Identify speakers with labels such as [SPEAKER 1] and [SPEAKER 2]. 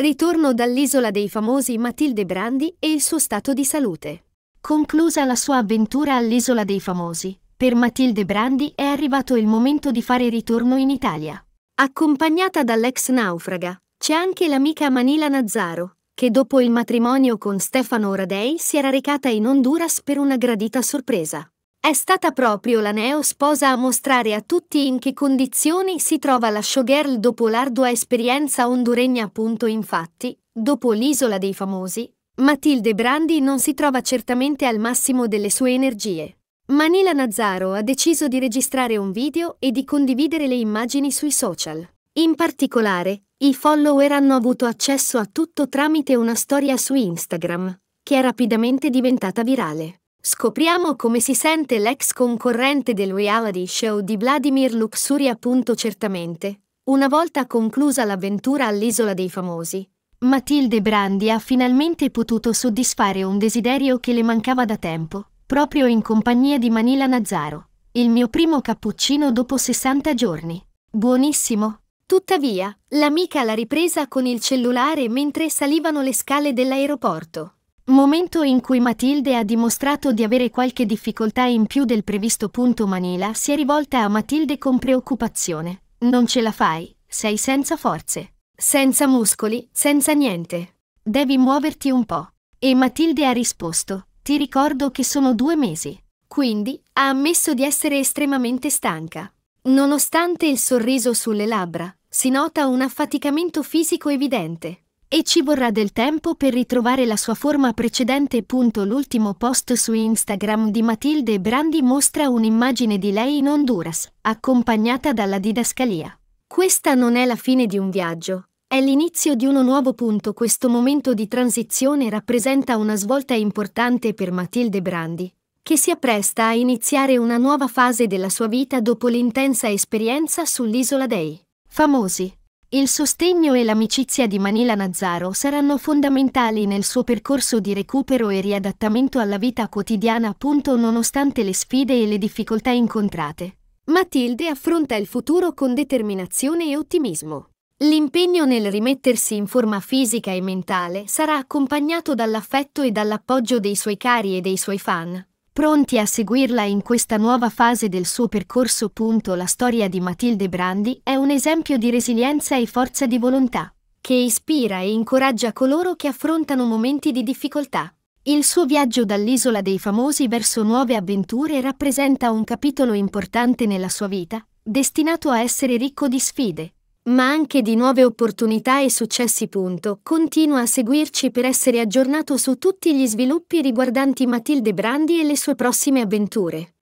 [SPEAKER 1] Ritorno dall'isola dei famosi Matilde Brandi e il suo stato di salute. Conclusa la sua avventura all'isola dei famosi, per Matilde Brandi è arrivato il momento di fare ritorno in Italia. Accompagnata dall'ex naufraga, c'è anche l'amica Manila Nazzaro, che dopo il matrimonio con Stefano Oradei si era recata in Honduras per una gradita sorpresa. È stata proprio la neo sposa a mostrare a tutti in che condizioni si trova la showgirl dopo l'ardua esperienza honduregna. Infatti, dopo l'isola dei famosi, Matilde Brandi non si trova certamente al massimo delle sue energie. Manila Nazzaro ha deciso di registrare un video e di condividere le immagini sui social. In particolare, i follower hanno avuto accesso a tutto tramite una storia su Instagram, che è rapidamente diventata virale. Scopriamo come si sente l'ex concorrente del reality show di Vladimir Luxuria. Certamente, una volta conclusa l'avventura all'Isola dei Famosi, Matilde Brandi ha finalmente potuto soddisfare un desiderio che le mancava da tempo, proprio in compagnia di Manila Nazzaro. Il mio primo cappuccino dopo 60 giorni. Buonissimo. Tuttavia, l'amica l'ha ripresa con il cellulare mentre salivano le scale dell'aeroporto. Momento in cui Matilde ha dimostrato di avere qualche difficoltà in più del previsto punto Manila si è rivolta a Matilde con preoccupazione. Non ce la fai, sei senza forze, senza muscoli, senza niente. Devi muoverti un po'. E Matilde ha risposto, ti ricordo che sono due mesi. Quindi ha ammesso di essere estremamente stanca. Nonostante il sorriso sulle labbra, si nota un affaticamento fisico evidente e ci vorrà del tempo per ritrovare la sua forma precedente. L'ultimo post su Instagram di Matilde Brandi mostra un'immagine di lei in Honduras, accompagnata dalla didascalia. Questa non è la fine di un viaggio, è l'inizio di uno nuovo punto. Questo momento di transizione rappresenta una svolta importante per Matilde Brandi, che si appresta a iniziare una nuova fase della sua vita dopo l'intensa esperienza sull'isola dei famosi. Il sostegno e l'amicizia di Manila Nazzaro saranno fondamentali nel suo percorso di recupero e riadattamento alla vita quotidiana appunto nonostante le sfide e le difficoltà incontrate. Matilde affronta il futuro con determinazione e ottimismo. L'impegno nel rimettersi in forma fisica e mentale sarà accompagnato dall'affetto e dall'appoggio dei suoi cari e dei suoi fan pronti a seguirla in questa nuova fase del suo percorso. La storia di Matilde Brandi è un esempio di resilienza e forza di volontà, che ispira e incoraggia coloro che affrontano momenti di difficoltà. Il suo viaggio dall'isola dei famosi verso nuove avventure rappresenta un capitolo importante nella sua vita, destinato a essere ricco di sfide, ma anche di nuove opportunità e successi. Punto. Continua a seguirci per essere aggiornato su tutti gli sviluppi riguardanti Matilde Brandi e le sue prossime avventure.